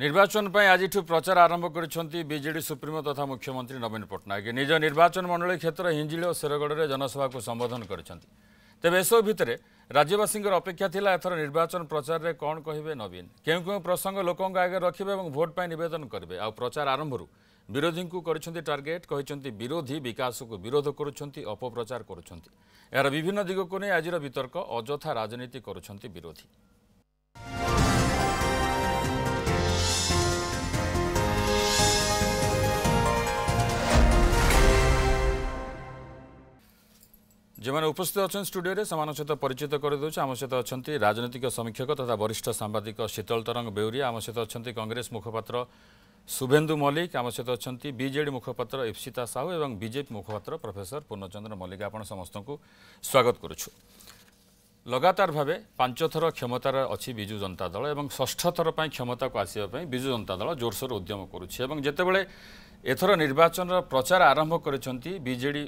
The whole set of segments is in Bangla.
ନିର୍ବାଚନ ପାଇଁ ଆଜିଠୁ ପ୍ରଚାର ଆରମ୍ଭ କରିଛନ୍ତି ବିଜେଡି ସୁପ୍ରିମୋ ତଥା ମୁଖ୍ୟମନ୍ତ୍ରୀ ନବୀନ ପଟ୍ଟନାୟକ ନିଜ ନିର୍ବାଚନ ମଣ୍ଡଳୀ କ୍ଷେତ୍ର ହିଞ୍ଜିଳି ଓ ଶେରଗଡ଼ରେ ଜନସଭାକୁ ସମ୍ବୋଧନ କରିଛନ୍ତି ତେବେ ଏସବୁ ଭିତରେ ରାଜ୍ୟବାସୀଙ୍କର ଅପେକ୍ଷା ଥିଲା ଏଥର ନିର୍ବାଚନ ପ୍ରଚାରରେ କ'ଣ କହିବେ ନବୀନ କେଉଁ କେଉଁ ପ୍ରସଙ୍ଗ ଲୋକଙ୍କ ଆଗରେ ରଖିବେ ଏବଂ ଭୋଟ୍ ପାଇଁ ନିବେଦନ କରିବେ ଆଉ ପ୍ରଚାର ଆରମ୍ଭରୁ ବିରୋଧୀଙ୍କୁ କରିଛନ୍ତି ଟାର୍ଗେଟ୍ କହିଛନ୍ତି ବିରୋଧୀ ବିକାଶକୁ ବିରୋଧ କରୁଛନ୍ତି ଅପପ୍ରଚାର କରୁଛନ୍ତି ଏହାର ବିଭିନ୍ନ ଦିଗକୁ ନେଇ ଆଜିର ବିତର୍କ ଅଯଥା ରାଜନୀତି କରୁଛନ୍ତି ବିରୋଧୀ ଯେଉଁମାନେ ଉପସ୍ଥିତ ଅଛନ୍ତି ଷ୍ଟୁଡ଼ିଓରେ ସେମାନଙ୍କ ସହିତ ପରିଚିତ କରିଦେଉଛି ଆମ ସହିତ ଅଛନ୍ତି ରାଜନୈତିକ ସମୀକ୍ଷକ ତଥା ବରିଷ୍ଠ ସାମ୍ବାଦିକ ଶୀତଳ ତରଙ୍ଗ ବେଉରିଆ ଆମ ସହିତ ଅଛନ୍ତି କଂଗ୍ରେସ ମୁଖପାତ୍ର ଶୁଭେନ୍ଦୁ ମଲ୍ଲିକ ଆମ ସହିତ ଅଛନ୍ତି ବିଜେଡ଼ି ମୁଖପାତ୍ର ଇପ୍ସିତା ସାହୁ ଏବଂ ବିଜେପି ମୁଖପାତ୍ର ପ୍ରଫେସର ପୂର୍ଣ୍ଣଚନ୍ଦ୍ର ମଲ୍ଲିକ ଆପଣ ସମସ୍ତଙ୍କୁ ସ୍ୱାଗତ କରୁଛୁ ଲଗାତାର ଭାବେ ପାଞ୍ଚଥର କ୍ଷମତାରେ ଅଛି ବିଜୁ ଜନତା ଦଳ ଏବଂ ଷଷ୍ଠଥର ପାଇଁ କ୍ଷମତାକୁ ଆସିବା ପାଇଁ ବିଜୁ ଜନତା ଦଳ ଜୋରସୋର ଉଦ୍ୟମ କରୁଛି ଏବଂ ଯେତେବେଳେ ଏଥର ନିର୍ବାଚନର ପ୍ରଚାର ଆରମ୍ଭ କରିଛନ୍ତି ବିଜେଡ଼ି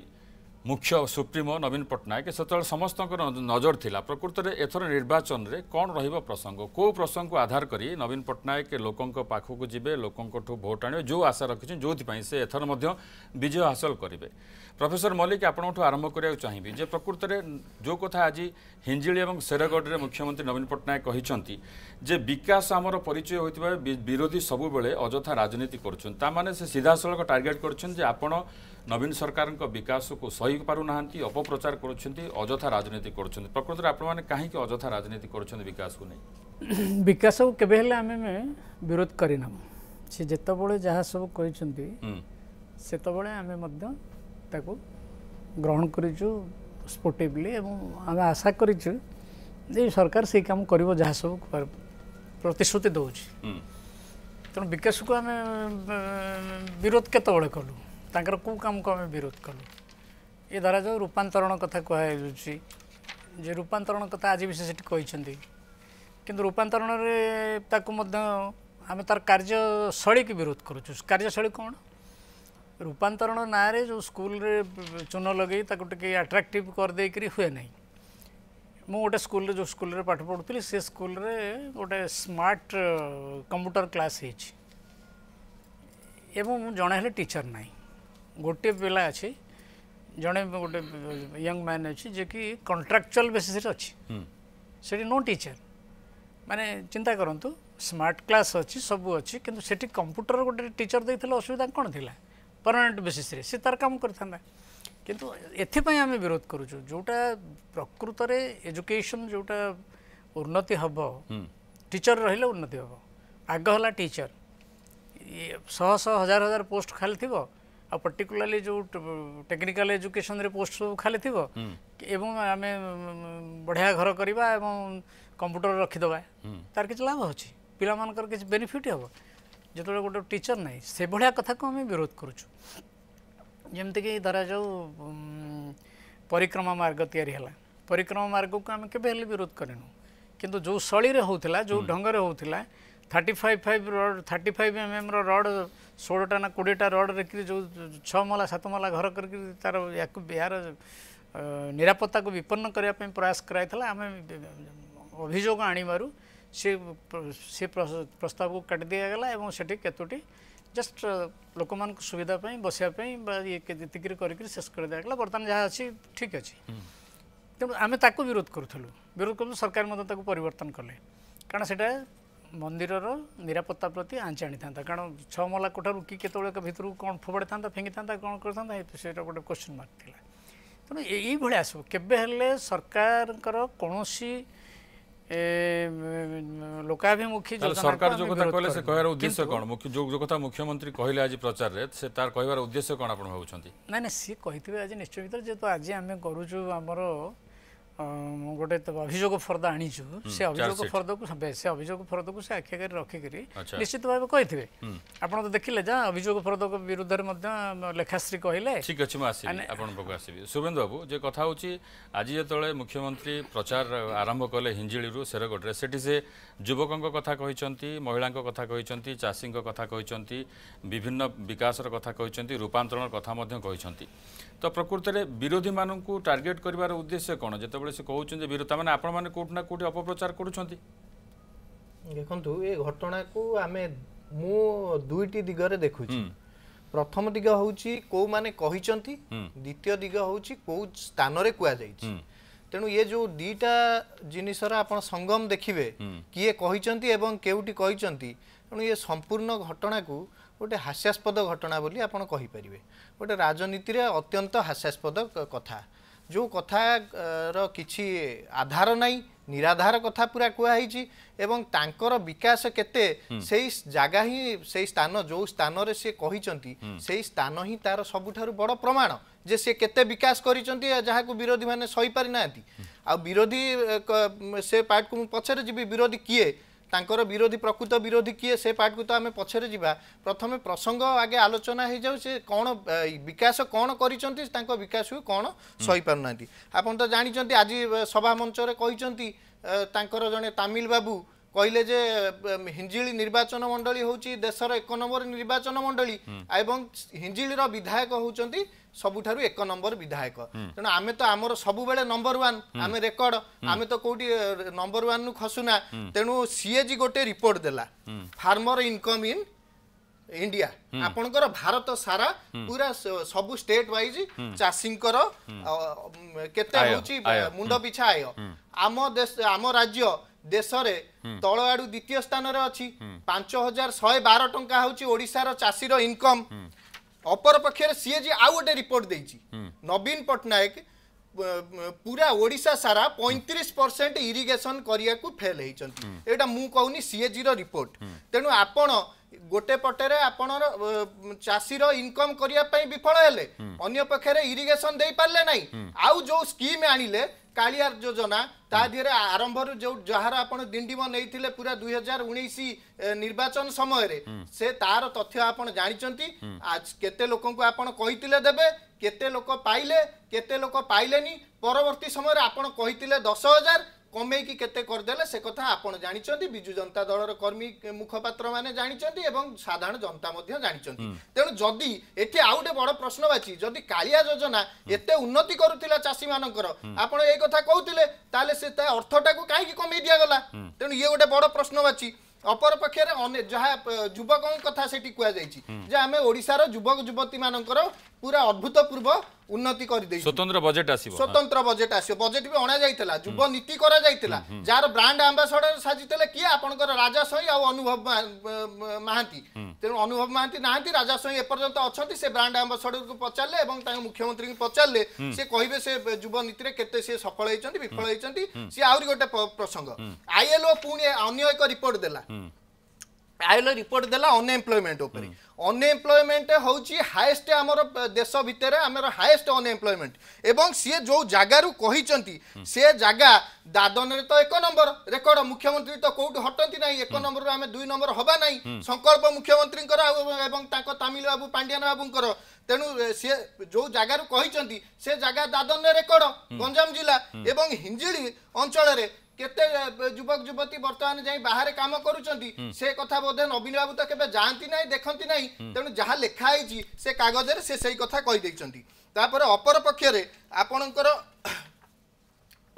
ମୁଖ୍ୟ ସୁପ୍ରିମୋ ନବୀନ ପଟ୍ଟନାୟକ ସେତେବେଳେ ସମସ୍ତଙ୍କର ନଜର ଥିଲା ପ୍ରକୃତରେ ଏଥର ନିର୍ବାଚନରେ କ'ଣ ରହିବ ପ୍ରସଙ୍ଗ କେଉଁ ପ୍ରସଙ୍ଗକୁ ଆଧାର କରି ନବୀନ ପଟ୍ଟନାୟକ ଲୋକଙ୍କ ପାଖକୁ ଯିବେ ଲୋକଙ୍କଠୁ ଭୋଟ୍ ଆଣିବେ ଯେଉଁ ଆଶା ରଖିଛନ୍ତି ଯେଉଁଥିପାଇଁ ସେ ଏଥର ମଧ୍ୟ ବିଜୟ ହାସଲ କରିବେ ପ୍ରଫେସର ମଲ୍ଲିକ ଆପଣଙ୍କଠୁ ଆରମ୍ଭ କରିବାକୁ ଚାହିଁବି ଯେ ପ୍ରକୃତରେ ଯେଉଁ କଥା ଆଜି ହିଞ୍ଜିଳି ଏବଂ ଶେରଗଡ଼ରେ ମୁଖ୍ୟମନ୍ତ୍ରୀ ନବୀନ ପଟ୍ଟନାୟକ କହିଛନ୍ତି ଯେ ବିକାଶ ଆମର ପରିଚୟ ହୋଇଥିବା ବିରୋଧୀ ସବୁବେଳେ ଅଯଥା ରାଜନୀତି କରୁଛନ୍ତି ତା ମାନେ ସେ ସିଧାସଳଖ ଟାର୍ଗେଟ୍ କରିଛନ୍ତି ଯେ ଆପଣ ନବୀନ ସରକାରଙ୍କ ବିକାଶକୁ ସହି ପାରୁନାହାନ୍ତି ଅପପ୍ରଚାର କରୁଛନ୍ତି ଅଯଥା ରାଜନୀତି କରୁଛନ୍ତି ପ୍ରକୃତରେ ଆପଣମାନେ କାହିଁକି ଅଯଥା ରାଜନୀତି କରୁଛନ୍ତି ବିକାଶକୁ ନେଇ ବିକାଶକୁ କେବେ ହେଲେ ଆମେ ବିରୋଧ କରିନାହୁଁ ସେ ଯେତେବେଳେ ଯାହା ସବୁ କହିଛନ୍ତି ସେତେବେଳେ ଆମେ ମଧ୍ୟ ତାକୁ ଗ୍ରହଣ କରିଛୁ ସ୍ପୋର୍ଟିଭଲି ଏବଂ ଆମେ ଆଶା କରିଛୁ ଯେ ସରକାର ସେଇ କାମ କରିବ ଯାହା ସବୁ ପ୍ରତିଶ୍ରୁତି ଦେଉଛି ତେଣୁ ବିକାଶକୁ ଆମେ ବିରୋଧ କେତେବେଳେ କଲୁ ତାଙ୍କର କେଉଁ କାମକୁ ଆମେ ବିରୋଧ କଲୁ ଏ ଧରାଯାଉ ରୂପାନ୍ତରଣ କଥା କୁହାଯାଉଛି ଯେ ରୂପାନ୍ତରଣ କଥା ଆଜି ବି ସେ ସେଠି କହିଛନ୍ତି କିନ୍ତୁ ରୂପାନ୍ତରଣରେ ତାକୁ ମଧ୍ୟ ଆମେ ତାର କାର୍ଯ୍ୟଶୈଳୀକୁ ବିରୋଧ କରୁଛୁ କାର୍ଯ୍ୟଶୈଳୀ କ'ଣ ରୂପାନ୍ତରଣ ନାଁରେ ଯେଉଁ ସ୍କୁଲରେ ଚୂନ ଲଗାଇ ତାକୁ ଟିକେ ଆଟ୍ରାକ୍ଟିଭ୍ କରିଦେଇକରି ହୁଏ ନାହିଁ ମୁଁ ଗୋଟେ ସ୍କୁଲରେ ଯେଉଁ ସ୍କୁଲରେ ପାଠ ପଢ଼ୁଥିଲି ସେ ସ୍କୁଲରେ ଗୋଟେ ସ୍ମାର୍ଟ କମ୍ପ୍ୟୁଟର କ୍ଲାସ୍ ହେଇଛି ଏବଂ ମୁଁ ଜଣେ ହେଲେ ଟିଚର୍ ନାହିଁ ଗୋଟିଏ ପିଲା ଅଛି ଜଣେ ଗୋଟେ ୟଙ୍ଗ ମ୍ୟାନ୍ ଅଛି ଯିଏକି କଣ୍ଟ୍ରାକ୍ଚୁଆଲ୍ ବେସିସ୍ରେ ଅଛି ସେଠି ନୋ ଟିଚର୍ ମାନେ ଚିନ୍ତା କରନ୍ତୁ ସ୍ମାର୍ଟ କ୍ଲାସ୍ ଅଛି ସବୁ ଅଛି କିନ୍ତୁ ସେଠି କମ୍ପ୍ୟୁଟର ଗୋଟେ ଟିଚର୍ ଦେଇଥିଲେ ଅସୁବିଧା କ'ଣ ଥିଲା ପରମାନେଣ୍ଟ ବେସିସ୍ରେ ସେ ତାର କାମ କରିଥାନ୍ତା କିନ୍ତୁ ଏଥିପାଇଁ ଆମେ ବିରୋଧ କରୁଛୁ ଯେଉଁଟା ପ୍ରକୃତରେ ଏଜୁକେସନ୍ ଯେଉଁଟା ଉନ୍ନତି ହେବ ଟିଚର୍ ରହିଲେ ଉନ୍ନତି ହେବ ଆଗ ହେଲା ଟିଚର୍ ଶହ ଶହ ହଜାର ହଜାର ପୋଷ୍ଟ ଖାଲି ଥିବ ଆଉ ପର୍ଟିକୁଲାରଲି ଯେଉଁ ଟେକ୍ନିକାଲ ଏଜୁକେସନରେ ପୋଷ୍ଟ ସବୁ ଖାଲି ଥିବ ଏବଂ ଆମେ ବଢ଼ିଆ ଘର କରିବା ଏବଂ କମ୍ପ୍ୟୁଟର ରଖିଦେବା ତାର କିଛି ଲାଭ ଅଛି ପିଲାମାନଙ୍କର କିଛି ବେନିଫିଟ୍ ହେବ ଯେତେବେଳେ ଗୋଟେ ଟିଚର ନାହିଁ ସେଭଳିଆ କଥାକୁ ଆମେ ବିରୋଧ କରୁଛୁ ଯେମିତିକି ଧରାଯାଉ ପରିକ୍ରମା ମାର୍ଗ ତିଆରି ହେଲା ପରିକ୍ରମା ମାର୍ଗକୁ ଆମେ କେବେ ହେଲେ ବିରୋଧ କରିନୁ କିନ୍ତୁ ଯେଉଁ ଶୈଳୀରେ ହେଉଥିଲା ଯେଉଁ ଢଙ୍ଗରେ ହେଉଥିଲା thirty five five rod thirty five M M rod ଷୋହଳଟା ନା କୋଡ଼ିଏଟା ରଡ଼ ରଖିକି ଯେଉଁ ଛଅ ମହଲା ସାତ ମହଲା ଘର କରିକି ତାର ୟାକୁ ଏହାର ନିରାପତ୍ତାକୁ ବିପନ୍ନ କରିବା ପାଇଁ ପ୍ରୟାସ କରାଯାଇଥିଲା ଆମେ ଅଭିଯୋଗ ଆଣିବାରୁ ସେ ସେ ପ୍ରସ୍ତାବକୁ କାଟି ଦିଆଗଲା ଏବଂ ସେଠି କେତୋଟି ଜଷ୍ଟ ଲୋକମାନଙ୍କୁ ସୁବିଧା ପାଇଁ ବସିବା ପାଇଁ ବା ଇଏ ଯେତିକିରି କରିକି ଶେଷ କରିଦିଆଗଲା ବର୍ତ୍ତମାନ ଯାହା ଅଛି ଠିକ୍ ଅଛି ତେଣୁ ଆମେ ତାକୁ ବିରୋଧ କରୁଥିଲୁ ବିରୋଧ କରୁଥିଲୁ ସରକାର ମଧ୍ୟ ତାକୁ ପରିବର୍ତ୍ତନ କଲେ କାରଣ ସେଇଟା ମନ୍ଦିରର ନିରାପତ୍ତା ପ୍ରତି ଆଞ୍ଚି ଆଣିଥାନ୍ତା କାରଣ ଛଅ ମଲା କୋଠାରୁ କି କେତେବେଳେ ଭିତରକୁ କ'ଣ ଫୋପାଡ଼ିଥାନ୍ତା ଫିଙ୍ଗିଥାନ୍ତା କ'ଣ କରିଥାନ୍ତା ସେଇଟା ଗୋଟେ କ୍ୱେଶ୍ଚିନ୍ ମାର୍କ ଥିଲା ତେଣୁ ଏଇଭଳିଆ ସବୁ କେବେ ହେଲେ ସରକାରଙ୍କର କୌଣସି ମୁଖ୍ୟମନ୍ତ୍ରୀ କହିଲେ ଆଜି ପ୍ରଚାରରେ ସେ ତାର କହିବାର ଉଦ୍ଦେଶ୍ୟ କ'ଣ ଆପଣ ଭାବୁଛନ୍ତି ନାଇଁ ନାଇଁ ସିଏ କହିଥିବେ ଆଜି ନିଶ୍ଚୟ ଭିତରେ ଯେହେତୁ ଆଜି ଆମେ କରୁଛୁ ଆମର ଗୋଟେ ଅଭିଯୋଗ ଫର୍ଦ୍ଦ ଆଣିଛୁ ସେ ଅଭିଯୋଗ ଫର୍ଦ୍ଦକୁ ସେ ଅଭିଯୋଗ ଫର୍ଦ୍ଦକୁ ସେ ଆଖିଆଗରେ ରଖିକରି ନିଶ୍ଚିତ ଭାବେ କହିଥିବେ ଆପଣ ତ ଦେଖିଲେ ଯା ଅଭିଯୋଗ ଫର୍ଦ୍ଦଙ୍କ ବିରୁଦ୍ଧରେ ମଧ୍ୟ ଲେଖାଶ୍ରୀ କହିଲେ ଠିକ୍ ଅଛି ମୁଁ ଆସିବି ଆପଣଙ୍କ ପାଖକୁ ଆସିବି ଶୁଭେନ୍ଦୁ ବାବୁ ଯେ କଥା ହେଉଛି ଆଜି ଯେତେବେଳେ ମୁଖ୍ୟମନ୍ତ୍ରୀ ପ୍ରଚାର ଆରମ୍ଭ କଲେ ହିଞ୍ଜିଳିରୁ ଶେରଗଡ଼ରେ ସେଠି ସେ ଯୁବକଙ୍କ କଥା କହିଛନ୍ତି ମହିଳାଙ୍କ କଥା କହିଛନ୍ତି ଚାଷୀଙ୍କ କଥା କହିଛନ୍ତି ବିଭିନ୍ନ ବିକାଶର କଥା କହିଛନ୍ତି ରୂପାନ୍ତରଣର କଥା ମଧ୍ୟ କହିଛନ୍ତି ତ ପ୍ରକୃତରେ ବିରୋଧୀମାନଙ୍କୁ ଟାର୍ଗେଟ୍ କରିବାର ଉଦ୍ଦେଶ୍ୟ କ'ଣ ଯେତେବେଳେ ସେ କହୁଛନ୍ତି ବିରୋଧୀମାନେ ଆପଣମାନେ କେଉଁଠି ନା କେଉଁଠି ଅପପ୍ରଚାର କରୁଛନ୍ତି ଦେଖନ୍ତୁ ଏ ଘଟଣାକୁ ଆମେ ମୁଁ ଦୁଇଟି ଦିଗରେ ଦେଖୁଛି ପ୍ରଥମ ଦିଗ ହେଉଛି କେଉଁମାନେ କହିଛନ୍ତି ଦ୍ୱିତୀୟ ଦିଗ ହେଉଛି କେଉଁ ସ୍ଥାନରେ କୁହାଯାଇଛି ତେଣୁ ଏ ଯେଉଁ ଦୁଇଟା ଜିନିଷର ଆପଣ ସଙ୍ଗମ ଦେଖିବେ କିଏ କହିଛନ୍ତି ଏବଂ କେଉଁଠି କହିଛନ୍ତି ତେଣୁ ଏ ସମ୍ପୂର୍ଣ୍ଣ ଘଟଣାକୁ ଗୋଟେ ହାସ୍ୟାସ୍ପଦ ଘଟଣା ବୋଲି ଆପଣ କହିପାରିବେ ଗୋଟେ ରାଜନୀତିରେ ଅତ୍ୟନ୍ତ ହାସ୍ୟାସ୍ପଦ କଥା ଯେଉଁ କଥାର କିଛି ଆଧାର ନାହିଁ ନିରାଧାର କଥା ପୁରା କୁହାହେଇଛି ଏବଂ ତାଙ୍କର ବିକାଶ କେତେ ସେଇ ଜାଗା ହିଁ ସେଇ ସ୍ଥାନ ଯେଉଁ ସ୍ଥାନରେ ସେ କହିଛନ୍ତି ସେଇ ସ୍ଥାନ ହିଁ ତାର ସବୁଠାରୁ ବଡ଼ ପ୍ରମାଣ ଯେ ସେ କେତେ ବିକାଶ କରିଛନ୍ତି ଯାହାକୁ ବିରୋଧୀମାନେ ସହିପାରିନାହାନ୍ତି ଆଉ ବିରୋଧୀ ସେ ପାର୍ଟକୁ ମୁଁ ପଛରେ ଯିବି ବିରୋଧୀ କିଏ ତାଙ୍କର ବିରୋଧୀ ପ୍ରକୃତ ବିରୋଧୀ କିଏ ସେ ପାର୍ଟକୁ ତ ଆମେ ପଛରେ ଯିବା ପ୍ରଥମେ ପ୍ରସଙ୍ଗ ଆଗେ ଆଲୋଚନା ହେଇଯାଉ ସେ କ'ଣ ବିକାଶ କ'ଣ କରିଛନ୍ତି ତାଙ୍କ ବିକାଶକୁ କ'ଣ ସହିପାରୁନାହାନ୍ତି ଆପଣ ତ ଜାଣିଛନ୍ତି ଆଜି ସଭାମଞ୍ଚରେ କହିଛନ୍ତି ତାଙ୍କର ଜଣେ ତାମିଲ ବାବୁ କହିଲେ ଯେ ହିଞ୍ଜିଳି ନିର୍ବାଚନ ମଣ୍ଡଳୀ ହେଉଛି ଦେଶର ଏକ ନମ୍ବର ନିର୍ବାଚନ ମଣ୍ଡଳୀ ଏବଂ ହିଞ୍ଜିଳିର ବିଧାୟକ ହେଉଛନ୍ତି ସବୁଠାରୁ ଏକ ନମ୍ବର ବିଧାୟକ ତେଣୁ ଆମେ ତ ଆମର ସବୁବେଳେ ନମ୍ବର ୱାନ୍ ଆମେ ରେକର୍ଡ ଆମେ ତ କୋଉଠି ନମ୍ବର ୱାନ୍ରୁ ଖସୁନା ତେଣୁ ସିଏଜି ଗୋଟେ ରିପୋର୍ଟ ଦେଲା ଫାର୍ମର ଇନକମ୍ ଇନ୍ ଇଣ୍ଡିଆ ଆପଣଙ୍କର ଭାରତ ସାରା ପୁରା ସବୁ ଷ୍ଟେଟ୍ ୱାଇଜ ଚାଷୀଙ୍କର କେତେ ହେଉଛି ମୁଣ୍ଡ ପିଛା ଆୟ ଆମ ଦେଶ ଆମ ରାଜ୍ୟ ଦେଶରେ ତଳ ଆଡୁ ଦ୍ୱିତୀୟ ସ୍ଥାନରେ ଅଛି ପାଞ୍ଚ ହଜାର ଶହେ ବାର ଟଙ୍କା ହେଉଛି ଓଡ଼ିଶାର ଚାଷୀର ଇନକମ୍ ଅପରପକ୍ଷରେ ସିଏ ଯେ ଆଉ ଗୋଟେ ରିପୋର୍ଟ ଦେଇଛି ନବୀନ ପଟ୍ଟନାୟକ ପୁରା ଓଡ଼ିଶା ସାରା ପଇଁତିରିଶ ପରସେଣ୍ଟ ଇରିଗେସନ କରିବାକୁ ଫେଲ୍ ହେଇଛନ୍ତି ଏଇଟା ମୁଁ କହୁନି ସିଏଜିର ରିପୋର୍ଟ ତେଣୁ ଆପଣ ଗୋଟେ ପଟରେ ଆପଣର ଚାଷୀର ଇନକମ୍ କରିବା ପାଇଁ ବିଫଳ ହେଲେ ଅନ୍ୟ ପକ୍ଷରେ ଇରିଗେସନ ଦେଇପାରିଲେ ନାହିଁ ଆଉ ଯୋଉ ସ୍କିମ୍ ଆଣିଲେ কালিয়ার যোজনা তা দেহে আরম্ভর যে যার আপনার দিণ্ডিম নিয়ে পুরা দুই হাজার উনিশ নির্বাচন সময়ের সে তার তথ্য আপনার জাঁচান কেতে লোক আপনার কইলে দেবে কেতে লোক পাইলে কেতে লোক পাইলেনি পরবর্তী সময়ের আপনার কইলে দশ হাজার কমেইকি কেতে করেদেলে সে কথা আপনার জাঁচান বিজু জনতা দলর কর্মী মুখপাত্র মানে জাঁচান এবং সাধারণ জনতা মধ্যে জাঁচান তেমন যদি এটি আউ গোটে বড় প্রশ্নবাচী যদি কালিয়া যোজনা এতে উন্নতি করুলা চাষী মানকর আপনার এই কথা কৌলে তাহলে সে তা অর্থটা কী কমাই দিগলা তেমন ইয়ে গোটে বড় প্রশ্নবাচী অপরপক্ষে যা যুবক কথা সেটি কুযাই যে আমি ওড়শার যুবক যুবতী মানকর ପୁରା ଅଭୂତପୂର୍ବ ଉନ୍ନତି କରିଦେଇଛି ସ୍ୱତନ୍ତ୍ର ବଜେଟ୍ ଆସିବ ସ୍ୱତନ୍ତ୍ର ବଜେଟ୍ ଆସିବ ବଜେଟ୍ ବି ଅଣାଯାଇଥିଲା ଯୁବ ନୀତି କରାଯାଇଥିଲା ଯାହାର ବ୍ରାଣ୍ଡ ଆମ୍ବାସଡର ସାଜିଥିଲେ କିଏ ଆପଣଙ୍କର ରାଜା ସ୍ୱଇଁ ଆଉ ଅନୁଭବ ମହାନ୍ତି ତେଣୁ ଅନୁଭବ ମହାନ୍ତି ନାହାନ୍ତି ରାଜା ସ୍ୱଇଁ ଏପର୍ଯ୍ୟନ୍ତ ଅଛନ୍ତି ସେ ବ୍ରାଣ୍ଡ ଆମ୍ବାସଡରକୁ ପଚାରିଲେ ଏବଂ ତାଙ୍କ ମୁଖ୍ୟମନ୍ତ୍ରୀଙ୍କୁ ପଚାରିଲେ ସେ କହିବେ ସେ ଯୁବ ନୀତିରେ କେତେ ସିଏ ସଫଳ ହେଇଛନ୍ତି ବିଫଳ ହେଇଛନ୍ତି ସିଏ ଆହୁରି ଗୋଟେ ପ୍ରସଙ୍ଗ ଆଇଏଲ୍ଓ ପୁଣି ଅନ୍ୟ ଏକ ରିପୋର୍ଟ ଦେଲା ଆଇଏଲ୍ଓ ରିପୋର୍ଟ ଦେଲା ଅନଏମ୍ପ୍ଲୟମେଣ୍ଟ ଉପରେ ଅନଏମ୍ପ୍ଲୟମେଣ୍ଟ ହେଉଛି ହାଏଷ୍ଟ ଆମର ଦେଶ ଭିତରେ ଆମର ହାଏଷ୍ଟ ଅନଏମ୍ପ୍ଲୟମେଣ୍ଟ ଏବଂ ସିଏ ଯେଉଁ ଜାଗାରୁ କହିଛନ୍ତି ସେ ଜାଗା ଦାଦନରେ ତ ଏକ ନମ୍ବର ରେକର୍ଡ ମୁଖ୍ୟମନ୍ତ୍ରୀ ତ କୋଉଠୁ ହଟନ୍ତି ନାହିଁ ଏକ ନମ୍ବରରୁ ଆମେ ଦୁଇ ନମ୍ବର ହବା ନାହିଁ ସଂକଳ୍ପ ମୁଖ୍ୟମନ୍ତ୍ରୀଙ୍କର ଏବଂ ତାଙ୍କ ତାମିଲ ବାବୁ ପାଣ୍ଡିଆନ ବାବୁଙ୍କର ତେଣୁ ସିଏ ଯେଉଁ ଜାଗାରୁ କହିଛନ୍ତି ସେ ଜାଗା ଦାଦନରେ ରେକର୍ଡ ଗଞ୍ଜାମ ଜିଲ୍ଲା ଏବଂ ହିଞ୍ଜିଳି ଅଞ୍ଚଳରେ কেতে যুবক যুবতী বর্তমানে যাই বাহারে কাম করুচন্তি সে কথা বোধে নবীন বাবু তো কেবে যাতে না দেখতে না তেমন যা লেখা হয়েছি সে কাগজের সে সেই কথা কইদেছেন তাপরে অপরপক্ষে আপনার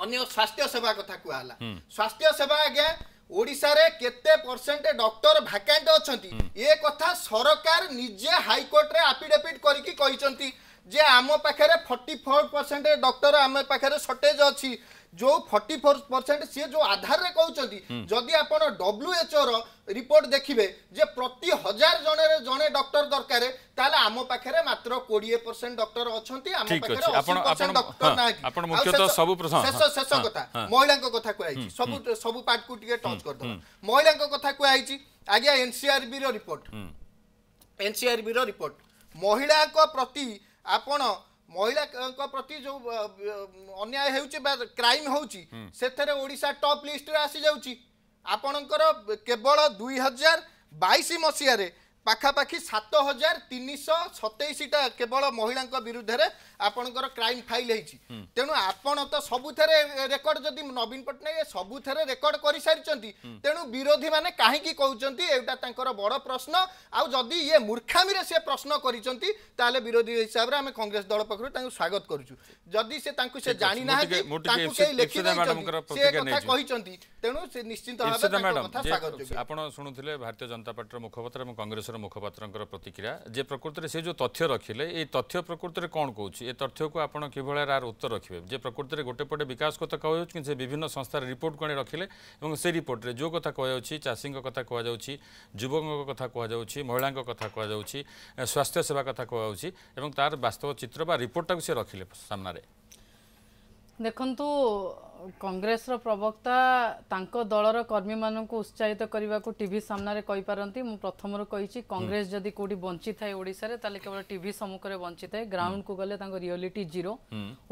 অন্য স্বাস্থ্য সেবা কথা কুহলা স্বাস্থ্য সেবা আজ্ঞা ওড়িশারে কেতে পরসেন্ট ডক্টর ভ্যাকান্ট অনেক এ কথা সরকার নিজে হাইকোর্টে আপিডেভিট করিকি কইছন্তি যে আম পাখে ফর্টি ফোর পরসেন্ট ডক্টর আম পাখে সর্টেজ অছি जो फर्टी फोर परसेंट सी जो आधार में कहते जदि आप डब्ल्यूएचओ রিপোর্ট দেখিবে যে প্রতি হাজার জনের জনে ডক্টর দরকার তাহলে আম পাখে মাত্র কোড়িয়ে পরসেন্ট ডক্টর অনেক আম পাখে অশী পরসেন্ট ডক্টর না শেষ শেষ কথা মহিলা কথা কুহাইছি সবু সবু পার্ট কু টিকে টচ করদেবা মহিলা কথা কুহাইছি আজ্ঞা এনসিআরবি রিপোর্ট এনসিআরবি রিপোর্ট মহিলা প্রতি আপন ମହିଳାଙ୍କ ପ୍ରତି ଯେଉଁ ଅନ୍ୟାୟ ହେଉଛି ବା କ୍ରାଇମ୍ ହେଉଛି ସେଥିରେ ଓଡ଼ିଶା ଟପ୍ ଲିଷ୍ଟରେ ଆସିଯାଉଛି ଆପଣଙ୍କର କେବଳ ଦୁଇ ହଜାର ବାଇଶ ମସିହାରେ ପାଖାପାଖି ସାତ ହଜାର ତିନିଶହ ସତେଇଶଟା କେବଳ ମହିଳାଙ୍କ ବିରୁଦ୍ଧରେ ଆପଣଙ୍କର କ୍ରାଇମ୍ ଫାଇଲ୍ ହେଇଛି ତେଣୁ ଆପଣ ତ ସବୁଥିରେ ରେକର୍ଡ ଯଦି ନବୀନ ପଟ୍ଟନାୟକ ସବୁଥିରେ ରେକର୍ଡ କରିସାରିଛନ୍ତି ତେଣୁ ବିରୋଧୀମାନେ କାହିଁକି କହୁଛନ୍ତି ଏଇଟା ତାଙ୍କର ବଡ଼ ପ୍ରଶ୍ନ ଆଉ ଯଦି ଇଏ ମୂର୍ଖାମିରେ ସେ ପ୍ରଶ୍ନ କରିଛନ୍ତି ତାହେଲେ ବିରୋଧୀ ହିସାବରେ ଆମେ କଂଗ୍ରେସ ଦଳ ପକ୍ଷରୁ ତାଙ୍କୁ ସ୍ୱାଗତ କରୁଛୁ ଯଦି ସେ ତାଙ୍କୁ ସେ ଜାଣିନାହାନ୍ତି ତାଙ୍କୁ କେହି ଲେଖି ଦେଇଛନ୍ତି ସେ କଥା କହିଛନ୍ତି ତେଣୁ ସେ ନିଶ୍ଚିତ ଭାବେ କଥା ସ୍ୱାଗତ ଆପଣ ଶୁଣୁଥିଲେ ଭାରତୀୟ ଜନତା ପାର୍ଟିର ମୁଖପତ୍ର ଏବଂ କଂଗ୍ରେସ ଭୁବନେଶ୍ୱର ମୁଖପାତ୍ରଙ୍କର ପ୍ରତିକ୍ରିୟା ଯେ ପ୍ରକୃତିରେ ସେ ଯେଉଁ ତଥ୍ୟ ରଖିଲେ ଏଇ ତଥ୍ୟ ପ୍ରକୃତିରେ କ'ଣ କହୁଛି ଏ ତଥ୍ୟକୁ ଆପଣ କିଭଳି ଆର ଉତ୍ତର ରଖିବେ ଯେ ପ୍ରକୃତିରେ ଗୋଟେ ପଟେ ବିକାଶ କଥା କୁହାଯାଉଛି କିନ୍ତୁ ସେ ବିଭିନ୍ନ ସଂସ୍ଥାରେ ରିପୋର୍ଟ କୁ ରଖିଲେ ଏବଂ ସେ ରିପୋର୍ଟରେ ଯେଉଁ କଥା କୁହାଯାଉଛି ଚାଷୀଙ୍କ କଥା କୁହାଯାଉଛି ଯୁବକଙ୍କ କଥା କୁହାଯାଉଛି ମହିଳାଙ୍କ କଥା କୁହାଯାଉଛି ସ୍ୱାସ୍ଥ୍ୟ ସେବା କଥା କୁହାଯାଉଛି ଏବଂ ତାର ବାସ୍ତବ ଚିତ୍ର ବା ରିପୋର୍ଟଟାକୁ ସେ ରଖିଲେ ସାମ୍ନାରେ ଦେଖନ୍ତୁ କଂଗ୍ରେସର ପ୍ରବକ୍ତା ତାଙ୍କ ଦଳର କର୍ମୀମାନଙ୍କୁ ଉତ୍ସାହିତ କରିବାକୁ ଟିଭି ସାମ୍ନାରେ କହିପାରନ୍ତି ମୁଁ ପ୍ରଥମରୁ କହିଛି କଂଗ୍ରେସ ଯଦି କେଉଁଠି ବଞ୍ଚିଥାଏ ଓଡ଼ିଶାରେ ତାହେଲେ କେବଳ ଟିଭି ସମ୍ମୁଖରେ ବଞ୍ଚିଥାଏ ଗ୍ରାଉଣ୍ଡକୁ ଗଲେ ତାଙ୍କ ରିଅଲିଟି ଜିରୋ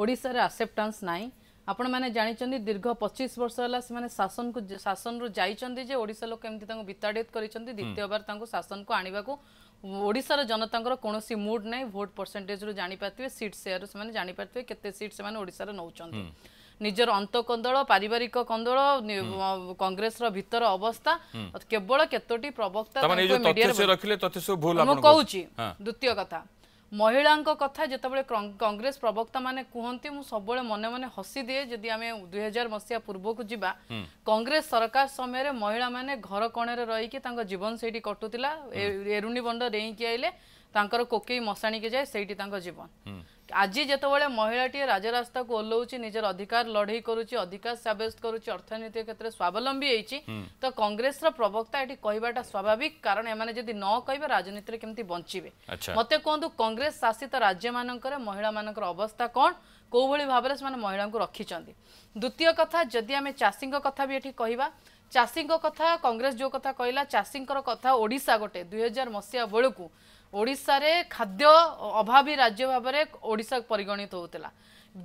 ଓଡ଼ିଶାରେ ଆସେପ୍ଟାନ୍ସ ନାହିଁ ଆପଣମାନେ ଜାଣିଛନ୍ତି ଦୀର୍ଘ ପଚିଶ ବର୍ଷ ହେଲା ସେମାନେ ଶାସନକୁ ଶାସନରୁ ଯାଇଛନ୍ତି ଯେ ଓଡ଼ିଶା ଲୋକ କେମିତି ତାଙ୍କୁ ବିତାଡ଼ିତ କରିଛନ୍ତି ଦ୍ୱିତୀୟବାର ତାଙ୍କୁ ଶାସନକୁ ଆଣିବାକୁ ଓଡ଼ିଶାର ଜନତାଙ୍କର କୌଣସି ମୁଡ୍ ନାହିଁ ଭୋଟ୍ ପରସେଣ୍ଟେଜ୍ରୁ ଜାଣିପାରିଥିବେ ସିଟ୍ ସେୟାର୍ରୁ ସେମାନେ ଜାଣିପାରିଥିବେ କେତେ ସିଟ୍ ସେମାନେ ଓଡ଼ିଶାରେ ନେଉଛନ୍ତି ନିଜର ଅନ୍ତଃକନ୍ଦଳ ପାରିବାରିକ କନ୍ଦଳ କଂଗ୍ରେସର ଭିତର ଅବସ୍ଥା କେବଳ କେତୋଟି ପ୍ରବକ୍ତା ମୁଁ କହୁଛି ଦ୍ୱିତୀୟ କଥା ମହିଳାଙ୍କ କଥା ଯେତେବେଳେ କଂଗ୍ରେସ ପ୍ରବକ୍ତାମାନେ କୁହନ୍ତି ମୁଁ ସବୁବେଳେ ମନେ ମନେ ହସି ଦିଏ ଯଦି ଆମେ ଦୁଇ ହଜାର ମସିହା ପୂର୍ବକୁ ଯିବା କଂଗ୍ରେସ ସରକାର ସମୟରେ ମହିଳାମାନେ ଘର କଣରେ ରହିକି ତାଙ୍କ ଜୀବନ ସେଇଠି କଟୁଥିଲା ଏରୁଣି ବଣ୍ଡ ରେଇଁକି ଆଇଲେ ତାଙ୍କର କୋକେଇ ମଶାଣିକି ଯାଏ ସେଇଠି ତାଙ୍କ ଜୀବନ আজি যেতবে মহিলাটি রাজরাস্তা কু ওলাউছি নিজের অধিকার লড়াই করুছি অধিকার সাব্যস্ত করুছি অর্থনৈতিক ক্ষেত্রে স্বাবলম্বী হয়েছি তো কংগ্রেসর প্রবক্তা এটি কহবাটা স্বাভাবিক কারণ এমানে যদি ন কহবে রাজনীতিরে কেমতি বঞ্চবে মতো কুহতু কংগ্রেস শাসিত রাজ্য মানকরে মহিলা মানকর অবস্থা কণ কোভাবে ভাবে সে মহিলা রক্ষিছেন দ্বিতীয় কথা যদি আমি চাষী কথা বি এটি কহবা চাষী কথা কংগ্রেস যে কথা কহিলা চাষীঙ্কর কথা ওড়শা গোটে দুই হাজার মশিয়া বেড়ে ଓଡ଼ିଶାରେ ଖାଦ୍ୟ ଅଭାବୀ ରାଜ୍ୟ ଭାବରେ ଓଡ଼ିଶା ପରିଗଣିତ ହେଉଥିଲା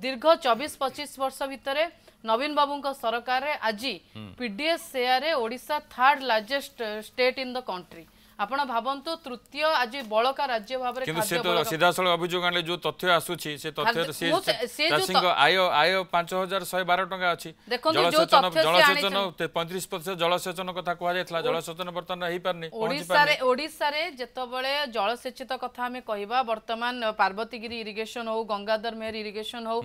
ଦୀର୍ଘ ଚବିଶ ପଚିଶ ବର୍ଷ ଭିତରେ ନବୀନ ବାବୁଙ୍କ ସରକାରରେ ଆଜି ପିଡିଏସ୍ ସେୟାରେ Odisha third largest state in the country ଆପଣ ଭାବନ୍ତୁ ତୃତୀୟ ଆଜି ବଳକା ରାଜ୍ୟ ଭାବରେ କିନ୍ତୁ ସେ ତ ସିଧାସଳଖ ଅଭିଯୋଗ ଆଣିଲେ ଯେଉଁ ତଥ୍ୟ ଆସୁଛି ସେ ତଥ୍ୟରେ ଚାଷୀଙ୍କ ଆୟ ଆୟ ପାଞ୍ଚ ହଜାର ଶହେ ବାର ଟଙ୍କା ଅଛି ଜଳସେଚନ ପଇଁତିରିଶ ପ୍ରତିଶତ ଜଳସେଚନ କଥା କୁହାଯାଇଥିଲା ଜଳସେଚନ ବର୍ତ୍ତମାନ ହେଇପାରୁନି ଓଡ଼ିଶାରେ ଓଡ଼ିଶାରେ ଯେତେବେଳେ ଜଳସେଚିତ କଥା ଆମେ କହିବା ବର୍ତ୍ତମାନ ପାର୍ବତୀଗିରି ଇରିଗେସନ ହଉ ଗଙ୍ଗାଧର ମେହର ଇରିଗେସନ ହଉ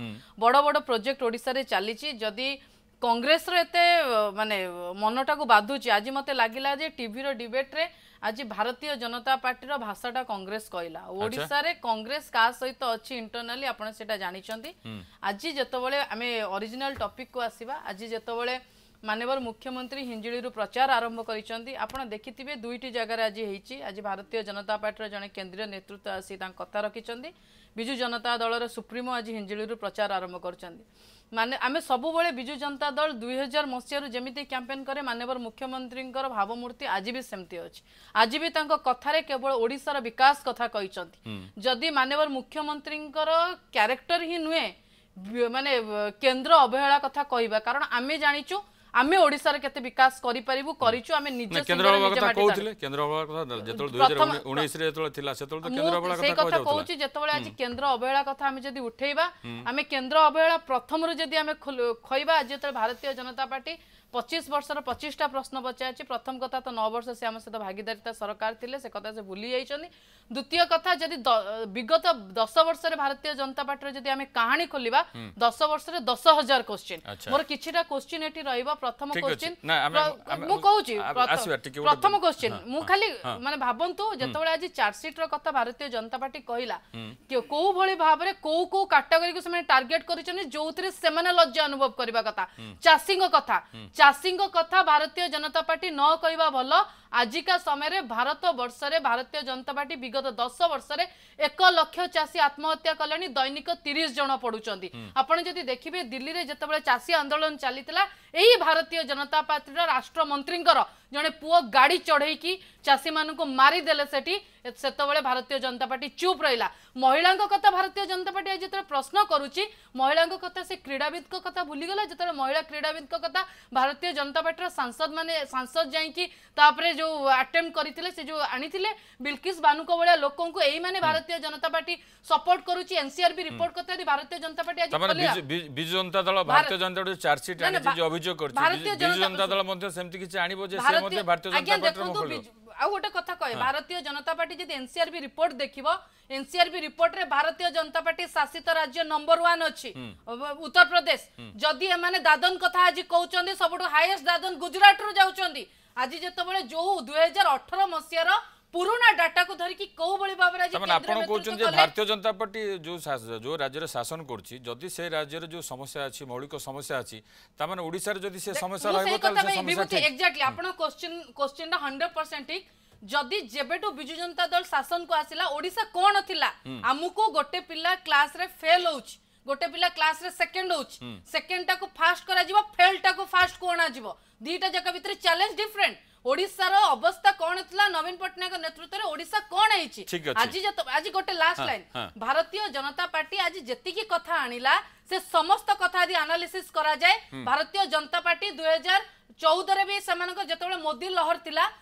ବଡ଼ ବଡ଼ ପ୍ରୋଜେକ୍ଟ ଓଡ଼ିଶାରେ ଚାଲିଛି ଯଦି কংগ্রেসর এতে মানে মনটাকে বাধুছি আজ মতো লাগিলা যে টিভির ডিবেট্রে ଆଜି ଭାରତୀୟ ଜନତା ପାର୍ଟିର ଭାଷାଟା କଂଗ୍ରେସ କହିଲା ଓଡ଼ିଶାରେ କଂଗ୍ରେସ କାହା ସହିତ ଅଛି ଇଣ୍ଟରନାଲି ଆପଣ ସେଇଟା ଜାଣିଛନ୍ତି ଆଜି ଯେତେବେଳେ ଆମେ ଅରିଜିନାଲ ଟପିକକୁ ଆସିବା ଆଜି ଯେତେବେଳେ ମାନ୍ୟବର ମୁଖ୍ୟମନ୍ତ୍ରୀ ହିଞ୍ଜିଳିରୁ ପ୍ରଚାର ଆରମ୍ଭ କରିଛନ୍ତି ଆପଣ ଦେଖିଥିବେ ଦୁଇଟି ଜାଗାରେ ଆଜି ହେଇଛି ଆଜି ଭାରତୀୟ ଜନତା ପାର୍ଟିର ଜଣେ କେନ୍ଦ୍ରୀୟ ନେତୃତ୍ୱ ଆସି ତାଙ୍କ କଥା ରଖିଛନ୍ତି ବିଜୁ ଜନତା ଦଳର ସୁପ୍ରିମୋ ଆଜି ହିଞ୍ଜିଳିରୁ ପ୍ରଚାର ଆରମ୍ଭ କରିଛନ୍ତି ମାନେ ଆମେ ସବୁବେଳେ ବିଜୁ ଜନତା ଦଳ ଦୁଇହଜାର ମସିହାରୁ ଯେମିତି କ୍ୟାମ୍ପେନ୍ କରେ ମାନ୍ୟବର ମୁଖ୍ୟମନ୍ତ୍ରୀଙ୍କର ଭାବମୂର୍ତ୍ତି ଆଜି ବି ସେମିତି ଅଛି ଆଜି ବି ତାଙ୍କ କଥାରେ କେବଳ ଓଡ଼ିଶାର ବିକାଶ କଥା କହିଛନ୍ତି ଯଦି ମାନ୍ୟବର ମୁଖ୍ୟମନ୍ତ୍ରୀଙ୍କର କ୍ୟାରେକ୍ଟର ହିଁ ନୁହେଁ ମାନେ କେନ୍ଦ୍ର ଅବହେଳା କଥା କହିବା କାରଣ ଆମେ ଜାଣିଛୁ ଆମେ ଓଡ଼ିଶାର କେତେ ବିକାଶ କରିପାରିବୁ କରିଛୁ ଆମେ ନିଜେ କେନ୍ଦ୍ର କଥା କହୁଥିଲେ କେନ୍ଦ୍ର କଥା ଯେତେବେଳେ ଦୁଇ ହଜାର ଉଣେଇଶରେ ଯେତେବେଳେ ଥିଲା ସେତେବେଳେ କେନ୍ଦ୍ର ଅବହେଳା ସେଇ କଥା କହୁଛି ଯେତେବେଳେ ଆଜି କେନ୍ଦ୍ର ଅବହେଳା କଥା ଆମେ ଯଦି ଉଠେଇବା ଆମେ କେନ୍ଦ୍ର ଅବହେଳା ପ୍ରଥମରୁ ଯଦି ଆମେ ଖୋଇବା ଆଜି ଯେତେବେଳେ ଭାରତୀୟ ଜନତା ପାର୍ଟି পঁচিশ বর্ষর পঁচিশটা প্রশ্ন পচারছি প্রথম কথা তো নয় বর্ষ সে আমার সহ ভাগিদারিতা সরকার লে সে কথা সে ভুলে যাই দ্বিতীয় কথা যদি বিগত দশ বর্ষের ভারতীয় জনতা পার্টির যদি আমি কাহিনী খোলা দশ বর্ষের দশ হাজার কোশ্চিন মোর কিছুটা কোশ্চিন এটি রহব প্রথম কোশ্চিন মু কৌছি প্রথম কোশ্চিন মু খালি মানে ভাবন্তু যেতবে আজ চার্জসিট্র কথা ভারতীয় জনতা পার্টি কহিলা কোভলি ভাবে কেউ কেউ ক্যাটেগরি সে টার্গেট করেছেন যে লজ্জা অনুভব করা কথা চাষী কথা ଚାଷୀଙ୍କ କଥା ଭାରତୀୟ ଜନତା ପାର୍ଟି ନ କହିବା ଭଲ ଆଜିକା ସମୟରେ ଭାରତ ବର୍ଷରେ ଭାରତୀୟ ଜନତା ପାର୍ଟି ବିଗତ ଦଶ ବର୍ଷରେ ଏକ ଲକ୍ଷ ଚାଷୀ ଆତ୍ମହତ୍ୟା କଲେଣି ଦୈନିକ ତିରିଶ ଜଣ ପଡ଼ୁଛନ୍ତି ଆପଣ ଯଦି ଦେଖିବେ ଦିଲ୍ଲୀରେ ଯେତେବେଳେ ଚାଷୀ ଆନ୍ଦୋଳନ ଚାଲିଥିଲା ଏହି ଭାରତୀୟ ଜନତା ପାର୍ଟିର ରାଷ୍ଟ୍ରମନ୍ତ୍ରୀଙ୍କର ଜଣେ ପୁଅ ଗାଡ଼ି ଚଢ଼େଇକି ଚାଷୀମାନଙ୍କୁ ମାରିଦେଲେ ସେଠି ସେତେବେଳେ ଭାରତୀୟ ଜନତା ପାର୍ଟି ଚୁପ୍ ରହିଲା ମହିଳାଙ୍କ କଥା ଭାରତୀୟ ଜନତା ପାର୍ଟି ଆଜି ଯେତେବେଳେ ପ୍ରଶ୍ନ କରୁଛି ମହିଳାଙ୍କ କଥା ସେ କ୍ରୀଡ଼ାବିତ୍ଙ୍କ କଥା ଭୁଲିଗଲା ଯେତେବେଳେ ମହିଳା କ୍ରୀଡ଼ାବିତ୍ଙ୍କ କଥା ଭାରତୀୟ ଜନତା ପାର୍ଟିର ସାଂସଦମାନେ ସାଂସଦ ଯାଇକି ତାପରେ যে আটেম্প করে সে যে আনিলে বিলকিস বানুক ভাড়া লোক এই মানে ভারতীয় জনতা পার্টি সপোর্ট করুচি এনসিআরবি রিপোর্ট কথা ভারতীয় জনতা পার্টি আজ বিজু জনতা দল ভারতীয় জনতা পার্টি চার্জসিট আনিছে যে অভিযোগ করছে বিজু জনতা দল মধ্যে সেমতি কিছু আনিব যে সে মধ্যে ভারতীয় জনতা পার্টির মুখ খুলিব ଆଉ ଗୋଟେ କଥା କହେ ଭାରତୀୟ ଜନତା ପାର୍ଟି ଯଦି ଏନସିଆରବି ରିପୋର୍ଟ ଦେଖିବ ଏନସିଆରବି ରିପୋର୍ଟରେ ଭାରତୀୟ ଜନତା ପାର୍ଟି ଶାସିତ ରାଜ୍ୟ ନମ୍ବର ୱାନ୍ ଅଛି ଉତ୍ତରପ୍ରଦେଶ ଯଦି ଏମାନେ ଦାଦନ କଥା ଆଜି କହୁଛନ୍ତି ସବୁଠୁ ହାଇଏଷ୍ଟ ଦାଦନ ଗୁଜରାଟରୁ ଯାଉଛନ୍ତି আজি যেতবে যে দুই হাজার অঠর মশিয়ার পুরোনা ডাটা কু ধরিকি কেউ ভাবে ভাবে আজি তাহলে আপন কোচন যে ভারতীয় জনতা পার্টি যে যে রাজ্যের শাসন করছি যদি সেই রাজ্যের যে সমস্যা আছে মৌলিক সমস্যা আছে তার মানে ওড়িশার যদি সে সমস্যা রহিব তাহলে সে সমস্যা এক্স্যাক্টলি আপন কোশ্চেন কোশ্চেনটা 100% ঠিক ଯଦି ଯେବେଠୁ ବିଜୁ ଜନତା ଦଳ ଶାସନକୁ ଆସିଲା ଓଡ଼ିଶା କ'ଣ ଥିଲା ଆମକୁ ଗୋଟେ ପିଲା କ୍ଲାସରେ ଫେଲ୍ ହଉଛି গোটে পিলা ক্লাসরে সেকেন্ড হচ্ছে সেকেন্ডটাকে ফাস্ট করা যাব ফেলটাকে ফাস্ট কু অণাযিব দুইটা যাক ভিতরে চ্যালেঞ্জ ডিফরেন্ট ওড়িশার অবস্থা কোণ লা নবীন পট্টনাক নেতৃত্বের ওড়িশা কোণ হয়েছি আজি আজি গোটে লাস্ট লাইন ভারতীয় জনতা পার্টি আজি যেতিকি কথা আনিলা সে সমস্ত কথা যদি আনালিসিস করা যায় ভারতীয় জনতা পার্টি দুই হাজার চৌদরে বি সেমানক যেতবেলে মোদি লহর থিলা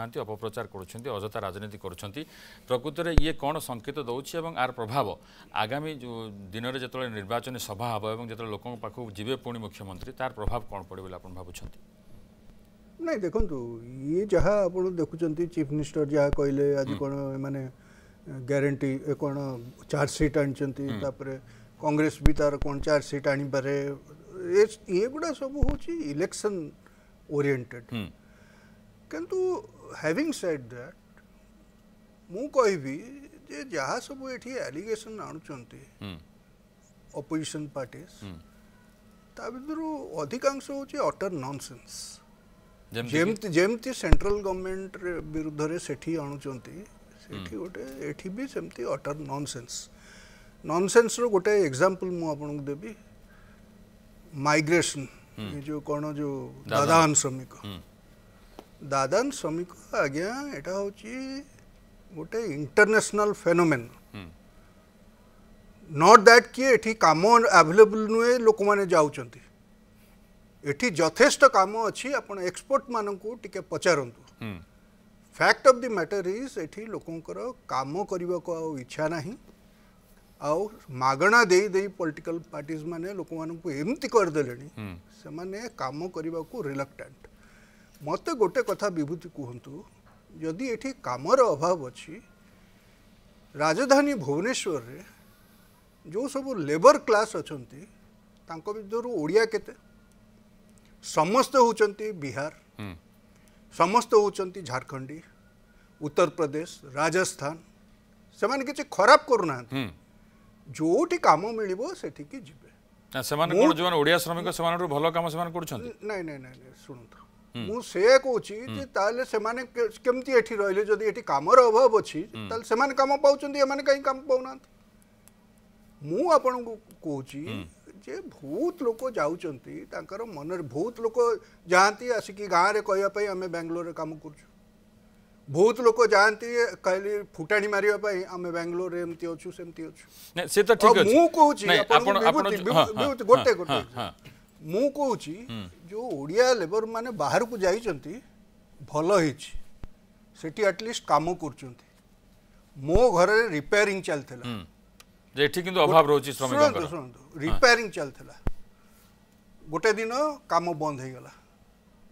ପାରୁନାହାନ୍ତି ଅପପ୍ରଚାର କରୁଛନ୍ତି ଅଯଥା ରାଜନୀତି କରୁଛନ୍ତି ପ୍ରକୃତରେ ଇଏ କ'ଣ ସଙ୍କେତ ଦେଉଛି ଏବଂ ଆର ପ୍ରଭାବ ଆଗାମୀ ଯେଉଁ ଦିନରେ ଯେତେବେଳେ ନିର୍ବାଚନୀ ସଭା ହେବ ଏବଂ ଯେତେବେଳେ ଲୋକଙ୍କ ପାଖକୁ ଯିବେ ପୁଣି ମୁଖ୍ୟମନ୍ତ୍ରୀ ତାର ପ୍ରଭାବ କ'ଣ ପଡ଼ିବ ବୋଲି ଆପଣ ଭାବୁଛନ୍ତି ନାଇଁ ଦେଖନ୍ତୁ ଇଏ ଯାହା ଆପଣ ଦେଖୁଛନ୍ତି ଚିଫ୍ ମିନିଷ୍ଟର ଯାହା କହିଲେ ଆଜି କ'ଣ ମାନେ ଗ୍ୟାରେଣ୍ଟି କ'ଣ ଚାର୍ଜସିଟ୍ ଆଣିଛନ୍ତି ତାପରେ କଂଗ୍ରେସ ବି ତାର କ'ଣ ଚାର୍ଜସିଟ୍ ଆଣିପାରେ ଏଗୁଡ଼ା ସବୁ ହେଉଛି ଇଲେକ୍ସନ୍ ଓରିଏଣ୍ଟେଡ୍ किंतु हैविंग सेड दैट मुबी जे जहाँ सब ये एलिगेसन आणुंट पार्टी ताभर अधिकांश हूँ अटर ननसेन्स जमती सेंट्रल गवर्नमेंट विरुद्ध से गोटे ये भी सेमती अटर ननसेन्स ननसेन्स रोटे एक्जामपल मुझे देवी माइग्रेसन जो कौन जो दादा श्रमिक दादान श्रमिक आज्ञा यहाँ हूँ गोटे इंटरनेशनल फेनोमेन नट दैट किए ये कम आभेलेबुल नुहे लोक मैंने जाठी जथेष कम अच्छी आप एक्सपोर्ट मानक पचारत fact hmm. Of the matter is ये लोकंर कम करने को आ इच्छा ना आगणा दे दे पॉलिटिकल पार्टीज मैंने लोक मानक एमती करदे से कम करने को रिलक्टाट ମୋତେ ଗୋଟେ କଥା ବିଭୂତି କୁହନ୍ତୁ ଯଦି ଏଠି କାମର ଅଭାବ ଅଛି ରାଜଧାନୀ ଭୁବନେଶ୍ୱରରେ ଯେଉଁ ସବୁ ଲେବର କ୍ଲାସ୍ ଅଛନ୍ତି ତାଙ୍କ ଭିତରୁ ଓଡ଼ିଆ କେତେ ସମସ୍ତେ ହେଉଛନ୍ତି ବିହାର ସମସ୍ତେ ହେଉଛନ୍ତି ଝାଡ଼ଖଣ୍ଡୀ ଉତ୍ତରପ୍ରଦେଶ ରାଜସ୍ଥାନ ସେମାନେ କିଛି ଖରାପ କରୁନାହାନ୍ତି ଯେଉଁଠି କାମ ମିଳିବ ସେଠିକି ଯିବେ ସେମାନେ ଓଡ଼ିଆ ଶ୍ରମିକ ସେମାନଙ୍କଠୁ ଭଲ କାମ ସେମାନେ କରୁଛନ୍ତି ନାଇଁ ନାଇଁ ନାଇଁ ଶୁଣନ୍ତୁ मुझे कहूँ कम पाने कहीं मुझे कह बहुत लोक जाकर मन बहुत लोक जाती आसिक गाँव में कहवापी बैंगलोर में कम कर बहुत लोग जाती कहली फुटाणी मारवाई आम बैंगलोर एमती अच्छा ठीक मुझे मुझे जो ओडिया लेबर मैंने बाहर को जाइंटी सेठी आटलिस्ट कम कर मो घर रिपेयरिंग चलता अभाव रिपेयरिंग चलता गोटे दिन कम बंद हो गला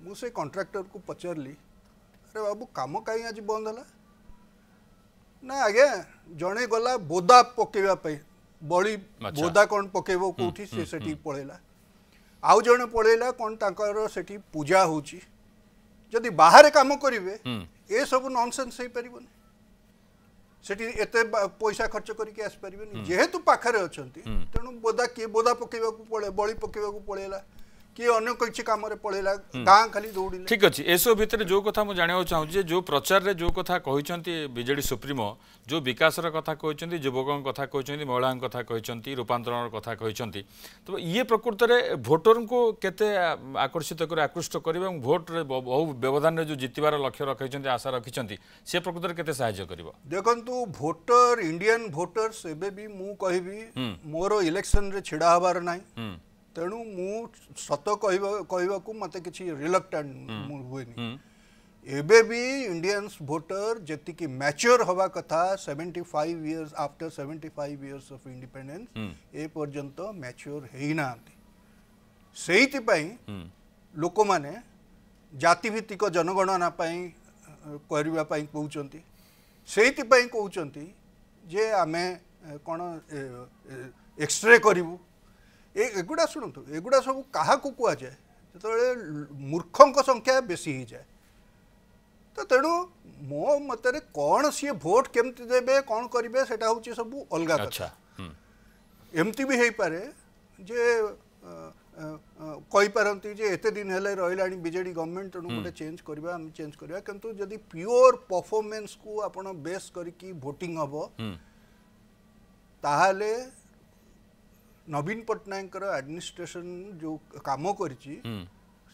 मुझे कंट्राक्टर को पचारि अरे बाबू कम कहीं आज बंद है ना आज्ञा जड़े गला बोदा पकड़ बड़ी बोदा कौन पकेब कौटी से पलैला ଆଉ ଜଣେ ପଳେଇଲା କ'ଣ ତାଙ୍କର ସେଠି ପୂଜା ହେଉଛି ଯଦି ବାହାରେ କାମ କରିବେ ଏସବୁ ନନ୍ସେନ୍ସ ହେଇପାରିବନି ସେଠି ଏତେ ପଇସା ଖର୍ଚ୍ଚ କରିକି ଆସିପାରିବେନି ଯେହେତୁ ପାଖରେ ଅଛନ୍ତି ତେଣୁ ବୋଦା କିଏ ବୋଦା ପକେଇବାକୁ ପଳେ ବଳି ପକେଇବାକୁ ପଳେଇଲା କିଏ ଅନ୍ୟ କିଛି କାମରେ ପଳେଇଲା ଗାଁ ଖାଲି ଦୌଡ଼ିଲେ ଠିକ୍ ଅଛି ଏସବୁ ଭିତରେ ଯେଉଁ କଥା ମୁଁ ଜାଣିବାକୁ ଚାହୁଁଛି ଯେ ଯେଉଁ ପ୍ରଚାରରେ ଯେଉଁ କଥା କହିଛନ୍ତି ବିଜେଡ଼ି ସୁପ୍ରିମୋ ଯେଉଁ ବିକାଶର କଥା କହିଛନ୍ତି ଯୁବକଙ୍କ କଥା କହିଛନ୍ତି ମହିଳାଙ୍କ କଥା କହିଛନ୍ତି ରୂପାନ୍ତରଣର କଥା କହିଛନ୍ତି ତ ଇଏ ପ୍ରକୃତରେ ଭୋଟରଙ୍କୁ କେତେ ଆକର୍ଷିତ କରି ଆକୃଷ୍ଟ କରିବେ ଏବଂ ଭୋଟରେ ବହୁ ବ୍ୟବଧାନରେ ଯେଉଁ ଜିତିବାର ଲକ୍ଷ୍ୟ ରଖିଛନ୍ତି ଆଶା ରଖିଛନ୍ତି ସେ ପ୍ରକୃତରେ କେତେ ସାହାଯ୍ୟ କରିବ ଦେଖନ୍ତୁ ଭୋଟର ଇଣ୍ଡିଆନ୍ ଭୋଟର୍ସ ଏବେ ବି ମୁଁ କହିବି ମୋର ଇଲେକ୍ସନରେ ଛିଡ଼ା ହେବାର ନାହିଁ तेणु मु सत कह कह मत कि रिलक्टाट हुए एबी इंडियंस भोटर जी मैच्योर हवा कथा seventy five years after seventy five years of independence एपर्तंत मैच्योर होना से लोक मैंने जातिभित्तिक जनगणनापी कौन से कौन जे आम कौन एक्सरे करूँ ଏଗୁଡ଼ା ଶୁଣନ୍ତୁ ଏଗୁଡ଼ା ସବୁ କାହାକୁ କୁହାଯାଏ ଯେତେବେଳେ ମୂର୍ଖଙ୍କ ସଂଖ୍ୟା ବେଶୀ ହେଇଯାଏ ତ ତେଣୁ ମୋ ମତରେ କ'ଣ ସିଏ ଭୋଟ କେମିତି ଦେବେ କ'ଣ କରିବେ ସେଇଟା ହେଉଛି ସବୁ ଅଲଗା କଥା ଏମିତି ବି ହେଇପାରେ ଯେ କହିପାରନ୍ତି ଯେ ଏତେ ଦିନ ହେଲେ ରହିଲାଣି ବିଜେଡ଼ି ଗଭର୍ଣ୍ଣମେଣ୍ଟ ତେଣୁ ଗୋଟେ ଚେଞ୍ଜ କରିବା ଆମେ ଚେଞ୍ଜ କରିବା କିନ୍ତୁ ଯଦି ପିଓର ପରଫର୍ମାନ୍ସକୁ ଆପଣ ବେସ୍ କରିକି ଭୋଟିଂ ହେବ ତାହେଲେ ନବୀନ ପଟ୍ଟନାୟକଙ୍କର ଆଡମିନିଷ୍ଟ୍ରେସନ ଯୋଉ କାମ କରିଛି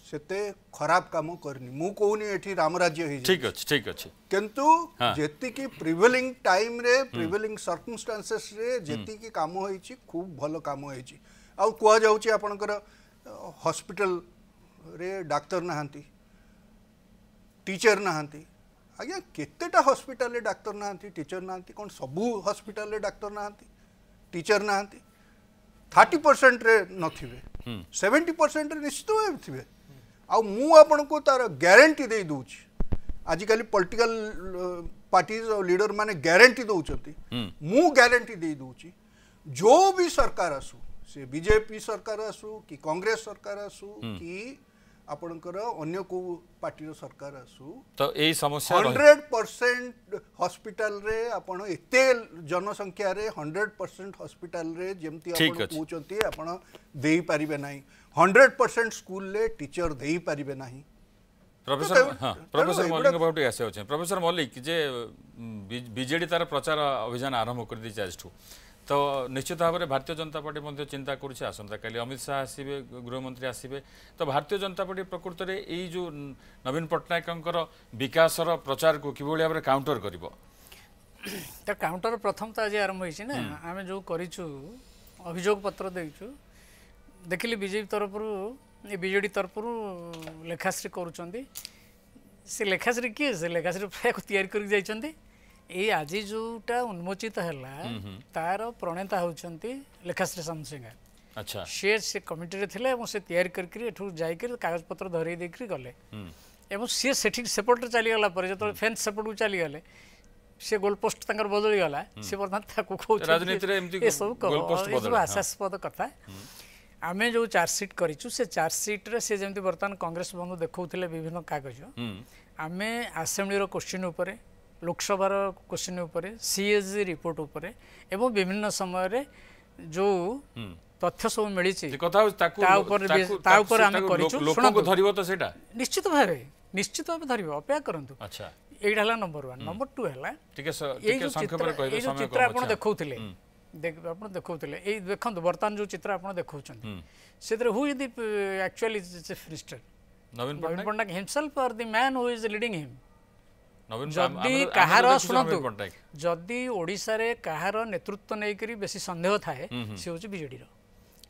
ସେତେ ଖରାପ କାମ କରିନି ମୁଁ କହୁନି ଏଠି ରାମରାଜ୍ୟ ହେଇଛି ଠିକ ଅଛି ଠିକ ଅଛି କିନ୍ତୁ ଯେତିକି ପ୍ରିଭେଲିଂ ଟାଇମରେ ପ୍ରିଭେଲିଂ ସର୍କମଷ୍ଟାନ୍ସେସରେ ଯେତିକି କାମ ହେଇଛି ଖୁବ ଭଲ କାମ ହେଇଛି ଆଉ କୁହାଯାଉଛି ଆପଣଙ୍କର ହସ୍ପିଟାଲରେ ଡାକ୍ତର ନାହାନ୍ତି ଟିଚର ନାହାନ୍ତି ଆଜ୍ଞା କେତେଟା ହସ୍ପିଟାଲରେ ଡାକ୍ତର ନାହାନ୍ତି ଟିଚର ନାହାନ୍ତି କ'ଣ ସବୁ ହସ୍ପିଟାଲରେ ଡାକ୍ତର ନାହାନ୍ତି ଟିଚର ନାହାନ୍ତି থার্টি পরসেন্টরে নথিবে সেভেন্টি পরসেন্টরে নিশ্চিত ভাবে থিবে আউ মু আপনাকে তার গ্যারেন্টি দেই দউছি আজিকালি পলিটিকাল পার্টিজ আর লিডর মানে গ্যারেন্টি দউছন্তি মু গ্যারেন্টি দেই দউছি जो भी सरकार आसू से बीजेपी सरकार आसू कि कांग्रेस सरकार आसू कि ଆପଣଙ୍କର ଅନ୍ୟ କେଉଁ ପାର୍ଟିର ସରକାର ଆସୁ ତ ଏଇ ସମସ୍ୟା ହଣ୍ଡ୍ରେଡ୍ ପରସେଣ୍ଟ ହସ୍ପିଟାଲରେ ଆପଣ ଏତେ ଜନସଂଖ୍ୟାରେ ହଣ୍ଡ୍ରେଡ୍ ପରସେଣ୍ଟ ହସ୍ପିଟାଲରେ ଯେମିତି ଆପଣ କହୁଛନ୍ତି ଆପଣ ଦେଇପାରିବେ ନାହିଁ ହଣ୍ଡ୍ରେଡ୍ ପରସେଣ୍ଟ ସ୍କୁଲରେ ଟିଚର ଦେଇପାରିବେ ନାହିଁ ପ୍ରଫେସର ହଁ ପ୍ରଫେସର ମଲ୍ଲିକଙ୍କ ପାଖକୁ ଟିକେ ଆସିବା ଅଛି ପ୍ରଫେସର ମଲ୍ଲିକ ଯେ ବିଜେଡି ତାର ପ୍ରଚାର ଅଭିଯାନ ଆରମ୍ଭ କରିଦେଇଛି ଆଜିଠୁ त निश्चित भावना भारतीय जनता पर्टी मध्य चिन्ता गरुछ आसि अमित शाह आसे गृहमन्त्री आसे त भारतीय जनता पर्टी प्रकृतले एउटा नवीन पट्टनायक बिकास र प्रचारको कि भन्ने काउन्टर गरो त काउन्टर प्रथम त आज आरम्भे जो गरिचु अभियोग पत्रु देखल तरफु विजेडी तरफु लेखाश्री गरुन्छेखाश्री के लेखाश्री तयारी जाइन्छ आज जोटा उन्मोचित है तार प्रणेता हूँ लेखाश्री शाम सिंह अच्छा सी से कमिटी थे से तैयारी करगजपत्र धरे गले सी से सेपटे चलीगला जो फेन्स सेपट को चलीगले सी गोलपोस्ट बदली गला सी बर्तमान आशास्पद कथ आम जो चार्जसीट कर चार्जसीट्रेमती बर्तमान कंग्रेस बंधु देखा विभिन्न कागज आम आसेम्बली क्वेश्चन লোকসভার কোশ্চিন উপরে সিএজি রিপোর্ট উপরে এবং বিভিন্ন সময়ের যে তথ্য সব মিছে কথা তা উপরে আমি করছি ধরব তো সেটা নিশ্চিত ভাবে নিশ্চিত ভাবে ধরব অপেক্ষা করন্তু আচ্ছা। এইটা হল নম্বর ওয়ান নম্বর টু হল চিত্র আপনার দেখাউতিলে ଆପଣ ଦେଖାଉଥିଲେ ଏଇ ଦେଖନ୍ତୁ ବର୍ତ୍ତମାନ যে ଚିତ୍ର ଆପଣ ଦେଖାଉଛନ୍ତି ସେଥିରେ who is the actually chief minister ନବୀନ Patnaik himself or the man who is leading him ଯଦି କାହାର ଶୁଣନ୍ତୁ ଯଦି ଓଡ଼ିଶାରେ କାହାର ନେତୃତ୍ୱ ନେଇକରି ବେଶୀ ସନ୍ଦେହ ଥାଏ ସେ ହେଉଛି ବିଜେଡ଼ିର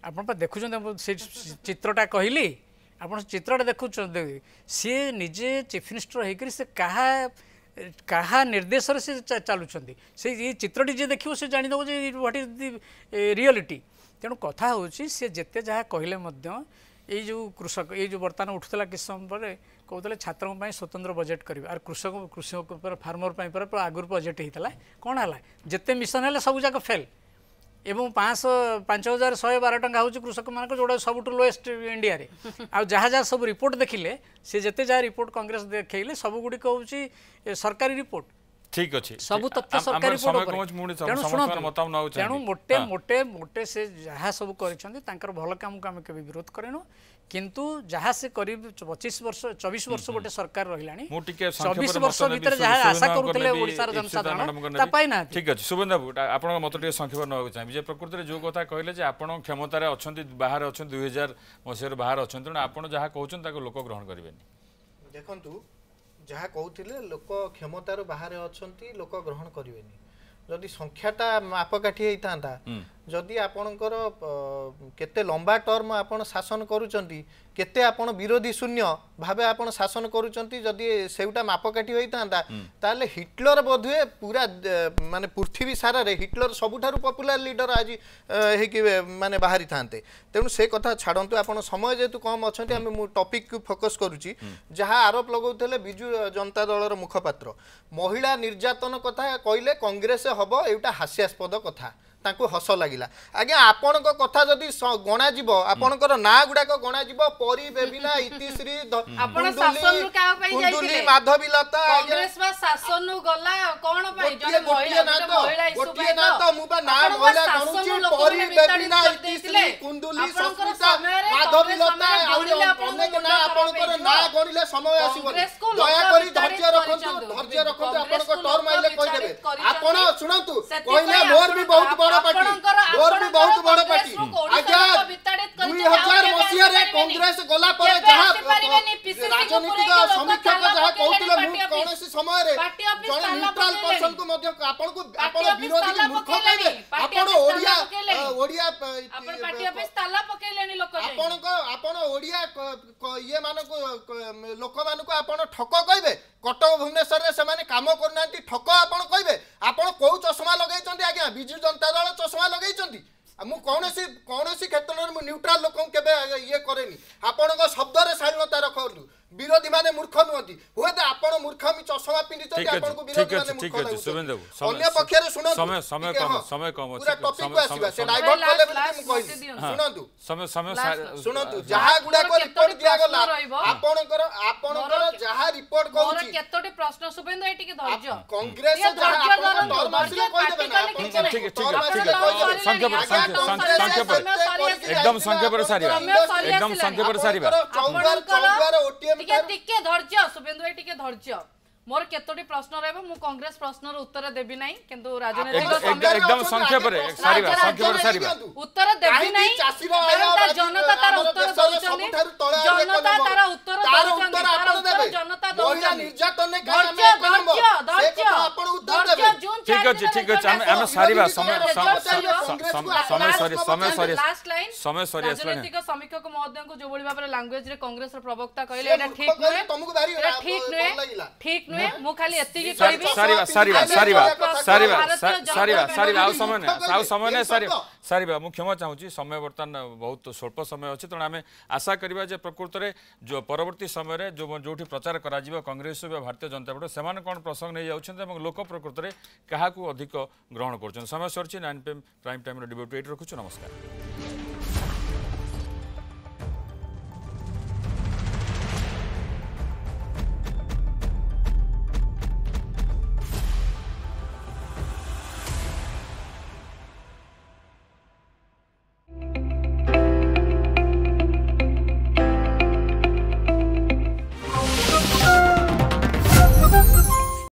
ଆପଣ ପା ଦେଖୁଛନ୍ତି ସେ ଚିତ୍ରଟା କହିଲି ଆପଣ ସେ ଚିତ୍ରଟା ଦେଖୁଛନ୍ତି ସିଏ ନିଜେ ଚିଫ୍ ମିନିଷ୍ଟର ହେଇକରି ସେ କାହା କାହା ନିର୍ଦ୍ଦେଶରେ ସେ ଚାଲୁଛନ୍ତି ସେ ଏଇ ଚିତ୍ରଟି ଯିଏ ଦେଖିବ ସେ ଜାଣିଦେବ ଯେ ହ୍ୱାଟ୍ ଇଜ୍ ଦି ରିଅଲିଟି ତେଣୁ କଥା ହେଉଛି ସେ ଯେତେ ଯାହା କହିଲେ ମଧ୍ୟ ଏଇ ଯେଉଁ କୃଷକ ଏଇ ଯେଉଁ ବର୍ତ୍ତମାନ ଉଠୁଥିଲା କିଛି ସମୟ ପରେ କହୁଥିଲେ ଛାତ୍ରଙ୍କ ପାଇଁ ସ୍ୱତନ୍ତ୍ର ବଜେଟ୍ କରିବେ ଆର୍ କୃଷକ କୃଷକ ଫାର୍ମର ପାଇଁ ପରେ ଆଗରୁ ବଜେଟ୍ ହେଇଥିଲା କ'ଣ ହେଲା ଯେତେ ମିଶନ୍ ହେଲେ ସବୁ ଯାକ ଫେଲ୍ ଏବଂ ପାଞ୍ଚଶହ ପାଞ୍ଚ ହଜାର ଶହେ ବାର ଟଙ୍କା ହେଉଛି କୃଷକମାନଙ୍କ ଯେଉଁଟା ସବୁଠୁ ଲୋଏଷ୍ଟ ଇଣ୍ଡିଆରେ ଆଉ ଯାହା ଯାହା ସବୁ ରିପୋର୍ଟ ଦେଖିଲେ ସେ ଯେତେ ଯାହା ରିପୋର୍ଟ କଂଗ୍ରେସ ଦେଖେଇଲେ ସବୁଗୁଡ଼ିକ ହେଉଛି ସରକାରୀ ରିପୋର୍ଟ ঠিক আছে সবু তথ্য সরকারি তেণু মোটে মোটে মোটে সে যা সব করেছেন তাঁর ভাল কামকে আমি কেবে বিরোধ করেনু কিন্তু যা সে করিব পঁচিশ বর্ষ চবিশ বর্ষ গোটে সরকার রহিলা চবিশ বর্ষ ভিতরে যা আশা করুলে ওড়িশার জনসাধারণ তা পাই না ঠিক আছে শুভেন্দু বাবু আপনার মত টিকে সংক্ষেপ নেওয়া চাহিবি যে প্রকৃতিরে যে কথা কহিলে যে আপনার ক্ষমতার অনেক বাহারে অনেক দুই হাজার মশার বাহারে অনেক তেমন আপনার যা কুমার তাকে লোক গ্রহণ করবে দেখুন ଯାହା କହୁଥିଲେ ଲୋକ କ୍ଷମତାରୁ ବାହାରେ ଅଛନ୍ତି ଲୋକ ଗ୍ରହଣ କରିବେନି ଯଦି ସଂଖ୍ୟାଟା ମାପକାଠି ହେଇଥାନ୍ତା ଯଦି ଆପଣଙ୍କର କେତେ ଲମ୍ବା ଟର୍ମ ଆପଣ ଶାସନ କରୁଛନ୍ତି କେତେ ଆପଣ ବିରୋଧୀ ଶୂନ୍ୟ ଭାବେ ଆପଣ ଶାସନ କରୁଛନ୍ତି ଯଦି ସେଗୁଟା ମାପକାଠି ହୋଇଥାନ୍ତା ତାହେଲେ ହିଟଲର ବୋଧହୁଏ ପୁରା ମାନେ ପୃଥିବୀ ସାରାରେ ହିଟଲର ସବୁଠାରୁ ପପୁଲାର ଲିଡର ଆଜି ହେଇକି ମାନେ ବାହାରିଥାନ୍ତେ ତେଣୁ ସେ କଥା ଛାଡ଼ନ୍ତୁ ଆପଣ ସମୟ ଯେହେତୁ କମ୍ ଅଛନ୍ତି ଆମେ ମୁଁ ଟପିକ୍କୁ ଫୋକସ୍ କରୁଛି ଯାହା ଆରୋପ ଲଗାଉଥିଲେ ବିଜୁ ଜନତା ଦଳର ମୁଖପାତ୍ର ମହିଳା ନିର୍ଯାତନ କଥା କହିଲେ କଂଗ୍ରେସ ହେବ ଏଇଟା ହାସ୍ୟାସ୍ପଦ କଥା ତାଙ୍କୁ ହସ ଲାଗିଲା ଆଜ୍ଞା ଆପଣଙ୍କ କଥା ଯଦି ଗଣାଯିବ ଆପଣଙ୍କର ନାଁ ଗୁଡାକ ଗଣାଯିବ ପରି ବେବିଲା ଇତିଶ୍ରୀ କୁନ୍ଦୁଲି ମାଧବିଲତା ଗୋଟିଏ ନାଁ ତ ମୁଁ ବା ନାଁ ମହିଳା ଗଣୁଛି ପରି ବେବିନା ଇତିଶ୍ରୀ କୁନ୍ଦୁଲି ସଂସ୍କୃତା ମାଧବିଲତା ଆହୁରି ଅନେକ ନାଁ ଆପଣଙ୍କର ନାଁ ଗଣିଲେ ସମୟ ଆସିବ ଦୟାକରି ମୁର୍ଖାମି ଚଷମା ପିନ୍ଧିଛନ୍ତି ଆପଣଙ୍କୁ ବିରୋଧ ମାନେ ମୁର୍ଖ ଲାଗୁଛି ଅନ୍ୟ ପକ୍ଷରେ ଶୁଣନ୍ତୁ ସମୟ ସମୟ କମ ସମୟ କମ ଅଛି ପୁରା ଟପିକ କୁ ଆସିବା ସେ ଡାଇଭର୍ଟ କଲେ ବୋଲି ମୁଁ କହିଲି ଶୁଣନ୍ତୁ ସମୟ ସମୟ ଶୁଣନ୍ତୁ ଯାହା ଗୁଡାକ ରିପୋର୍ଟ ଦିଆଗଲା ଆପଣଙ୍କର ଆପଣଙ୍କର ଯାହା ରିପୋର୍ଟ କହୁଛି କେତୋଟି ପ୍ରଶ୍ନ ଶୁଭେନ୍ଦୁ ଏଇ ଟିକେ ଧୈର୍ଯ୍ୟ କଂଗ୍ରେସ ଯାହା ଆପଣଙ୍କ ଟର୍ମ ଆସିଲେ କହିଦେବେ ନା ଆପଣ ଠିକ ଠିକ ସଂକ୍ଷେପରେ ସଂକ୍ଷେପରେ একদম সংক্ষেপে সারিবা একদম সংক্ষেপে সারিবা আপনার ওটিএম টিকে ধৈর্য শুভেন্দু ভাই টিকে ধৈর্য মোর কতটি প্রশ্ন রহব মু কংগ্রেস প্রশ্নর উত্তর দেবি নাই কিন্তু রাজনৈতিক একদম সংক্ষেপে সারিবা সংক্ষেপে সারিবা উত্তর দেবি নাই তার জনতা তার উত্তর দউছনি জনতা তার উত্তর দউছনি তার উত্তর জনতা দউছনি নির্যাতনে কারণে ধৈর্য ধৈর্য আপন উত্তর দেবে ঠিক আছে ঠিক আছে আমি আমি সারিবা সময় সময় সরি সময় সরি লাস্ট লাইন সময় সরি আসলে রাজনৈতিক समय बर्तन बहुत स्वल्प समय अच्छे तेनाली आशा करवा प्रकृत में जो परवर्त समय जो जो प्रचार करंग्रेस भारतीय जनता पार्टी से कौन प्रसंग नहीं जाते लोक प्रकृत में क्या अधिक ग्रहण कर समय sir nine P M prime time debate रखु नमस्कार